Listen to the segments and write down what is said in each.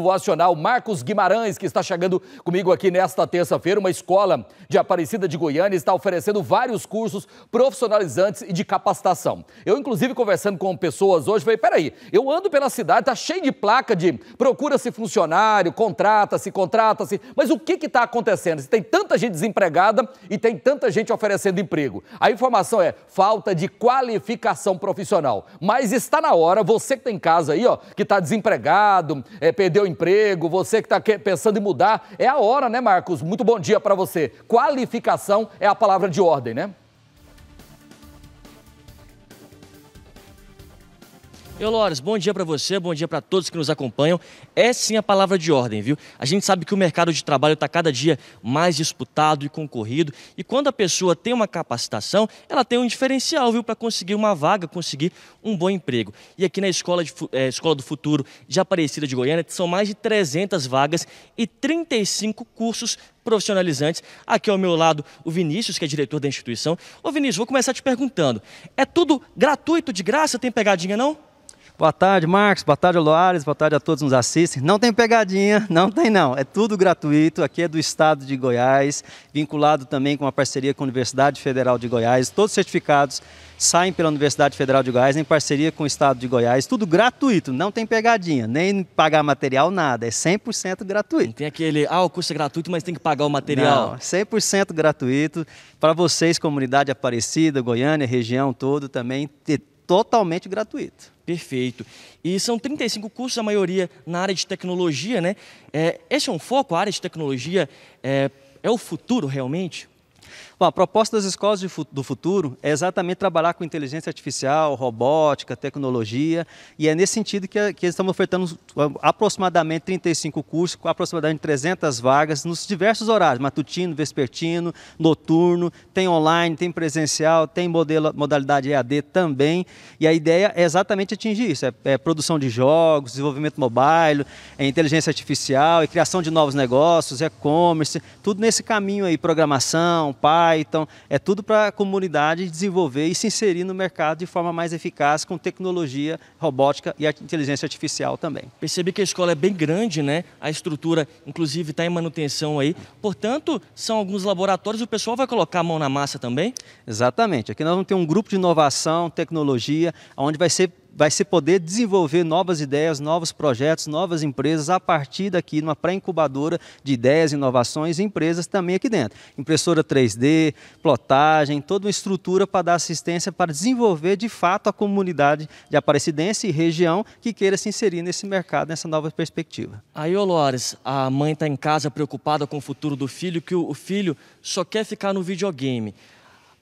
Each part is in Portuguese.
motivacional Marcos Guimarães, que está chegando comigo aqui nesta terça-feira. Uma escola de Aparecida de Goiânia está oferecendo vários cursos profissionalizantes e de capacitação. Eu, inclusive, conversando com pessoas hoje, falei: peraí, eu ando pela cidade, tá cheio de placa de procura-se funcionário, contrata-se, contrata-se, mas o que está acontecendo? tem tanta gente desempregada e tem tanta gente oferecendo emprego. A informação é falta de qualificação profissional. Mas está na hora, você que está em casa aí, ó, que está desempregado, é, perdeu emprego, você que está pensando em mudar, é a hora, né, Marcos? Muito bom dia para você. Qualificação é a palavra de ordem, né? Eulores, bom dia para você, bom dia para todos que nos acompanham. É sim a palavra de ordem, viu? A gente sabe que o mercado de trabalho está cada dia mais disputado e concorrido. E quando a pessoa tem uma capacitação, ela tem um diferencial, viu, para conseguir uma vaga, conseguir um bom emprego. E aqui na Escola, de, é, Escola do Futuro de Aparecida de Goiânia, são mais de 300 vagas e 35 cursos profissionalizantes. Aqui ao meu lado, o Vinícius, que é diretor da instituição. Ô Vinícius, vou começar te perguntando: é tudo gratuito, de graça? Tem pegadinha não? Boa tarde, Marcos. Boa tarde, Loares. Boa tarde a todos que nos assistem. Não tem pegadinha, não tem não. É tudo gratuito. Aqui é do Estado de Goiás, vinculado também com uma parceria com a Universidade Federal de Goiás. Todos os certificados saem pela Universidade Federal de Goiás em parceria com o Estado de Goiás. Tudo gratuito, não tem pegadinha, nem pagar material, nada. É 100% gratuito. Não tem aquele, ah, o curso é gratuito, mas tem que pagar o material. Não, 100% gratuito. Para vocês, comunidade Aparecida, Goiânia, região todo também, ter totalmente gratuito. Perfeito. E são 35 cursos, a maioria na área de tecnologia, né? É, esse é um foco, a área de tecnologia é, é o futuro realmente? Bom, a proposta das escolas do futuro é exatamente trabalhar com inteligência artificial, robótica, tecnologia, e é nesse sentido que, que estamos ofertando ah, aproximadamente 35 cursos, com aproximadamente 300 vagas, nos diversos horários, matutino, vespertino, noturno, tem online, tem presencial, tem modelo, modalidade EAD também, e a ideia é exatamente atingir isso, é, é produção de jogos, desenvolvimento mobile, é inteligência artificial, é criação de novos negócios, e-commerce, tudo nesse caminho aí, programação, Python, então, é tudo para a comunidade desenvolver e se inserir no mercado de forma mais eficaz com tecnologia robótica e inteligência artificial também. Percebi que a escola é bem grande, né? A estrutura, inclusive, está em manutenção aí. Portanto, são alguns laboratórios e o pessoal vai colocar a mão na massa também? Exatamente. Aqui nós vamos ter um grupo de inovação, tecnologia, onde vai ser vai se poder desenvolver novas ideias, novos projetos, novas empresas a partir daqui, numa pré-incubadora de ideias, inovações e empresas também aqui dentro. Impressora 3D, plotagem, toda uma estrutura para dar assistência para desenvolver de fato a comunidade de Aparecidense e região que queira se inserir nesse mercado, nessa nova perspectiva. Aí, Olores, a mãe está em casa preocupada com o futuro do filho, que o filho só quer ficar no videogame.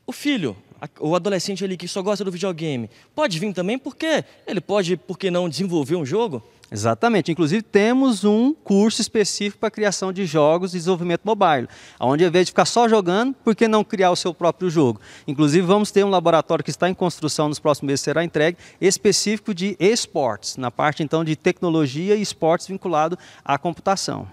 O filho, o adolescente ali que só gosta do videogame, pode vir também porque ele pode, por que não, desenvolver um jogo? Exatamente. Inclusive, temos um curso específico para criação de jogos e desenvolvimento mobile, onde, ao invés de ficar só jogando, por que não criar o seu próprio jogo? Inclusive, vamos ter um laboratório que está em construção nos próximos meses, será entregue, específico de esportes, na parte, então, de tecnologia e esportes vinculado à computação.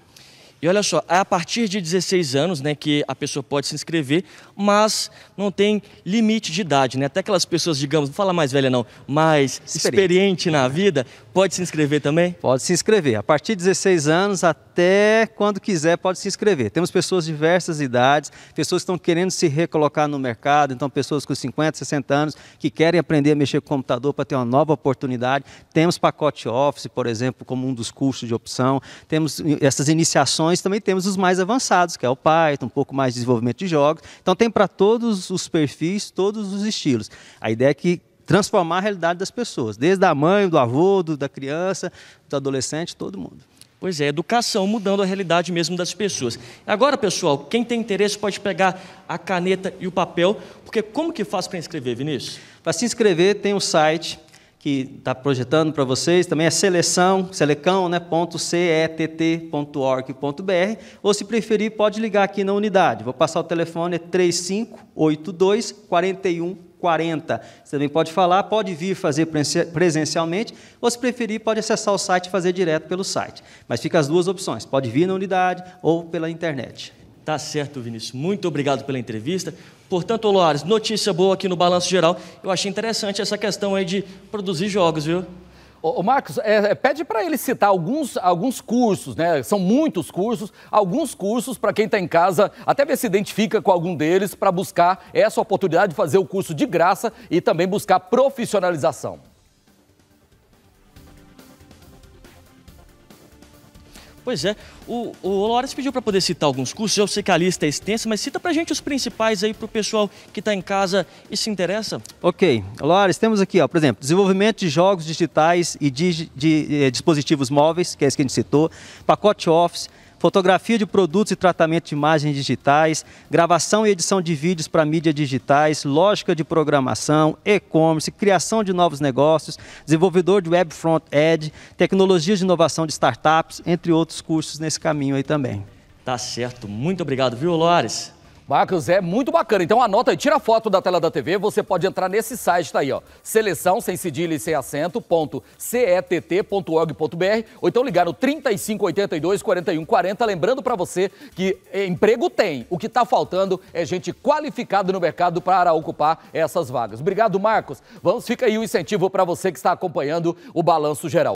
E olha só, é a partir de 16 anos né, que a pessoa pode se inscrever, mas não tem limite de idade. Né? Até aquelas pessoas, digamos, não fala mais velha não, mais experiente, experiente na vida, pode se inscrever também? Pode se inscrever. A partir de 16 anos até quando quiser pode se inscrever. Temos pessoas de diversas idades, pessoas que estão querendo se recolocar no mercado, então pessoas com 50, 60 anos que querem aprender a mexer com o computador para ter uma nova oportunidade. Temos pacote Office, por exemplo, como um dos cursos de opção. Temos essas iniciações também temos os mais avançados, que é o Python, um pouco mais de desenvolvimento de jogos. Então tem para todos os perfis, todos os estilos. A ideia é que transformar a realidade das pessoas, desde a mãe, do avô, do, da criança, do adolescente, todo mundo. Pois é, educação mudando a realidade mesmo das pessoas. Agora, pessoal, quem tem interesse pode pegar a caneta e o papel, porque como que faz para inscrever, Vinícius? Para se inscrever, tem o um site que está projetando para vocês, também é seleção, selecão, né, ou se preferir, pode ligar aqui na unidade. Vou passar o telefone, é 3582 4140. Você também pode falar, pode vir fazer presencialmente, ou se preferir, pode acessar o site e fazer direto pelo site. Mas fica as duas opções, pode vir na unidade ou pela internet. Tá certo, Vinícius. Muito obrigado pela entrevista. Portanto, Loares, notícia boa aqui no Balanço Geral. Eu achei interessante essa questão aí de produzir jogos, viu? O Marcos, é, é pede para ele citar alguns, alguns cursos, né? São muitos cursos, alguns cursos para quem está em casa, até ver se identifica com algum deles para buscar essa oportunidade de fazer o curso de graça e também buscar profissionalização. Pois é. O, o Lores pediu para poder citar alguns cursos. Eu sei que a lista é extensa, mas cita para gente os principais aí para o pessoal que está em casa e se interessa. Ok. Lores, temos aqui, ó, por exemplo, desenvolvimento de jogos digitais e de, de, eh, de, de dispositivos móveis, que é esse que a gente citou, pacote Office, fotografia de produtos e tratamento de imagens digitais, gravação e edição de vídeos para mídias digitais, lógica de programação, e-commerce, criação de novos negócios, desenvolvedor de web front end, tecnologias de inovação de startups, entre outros cursos nesse caminho aí também. Tá certo. Muito obrigado, viu, Lores? Marcos, é muito bacana. Então anota e tira a foto da tela da TV. Você pode entrar nesse site, tá aí, ó. Seleção, sem cedilha e sem acento, ponto, cet.org.br ou então ligar no 3582 4140. Lembrando para você que eh, emprego tem. O que está faltando é gente qualificada no mercado para ocupar essas vagas. Obrigado, Marcos. Vamos, fica aí o incentivo para você que está acompanhando o Balanço Geral.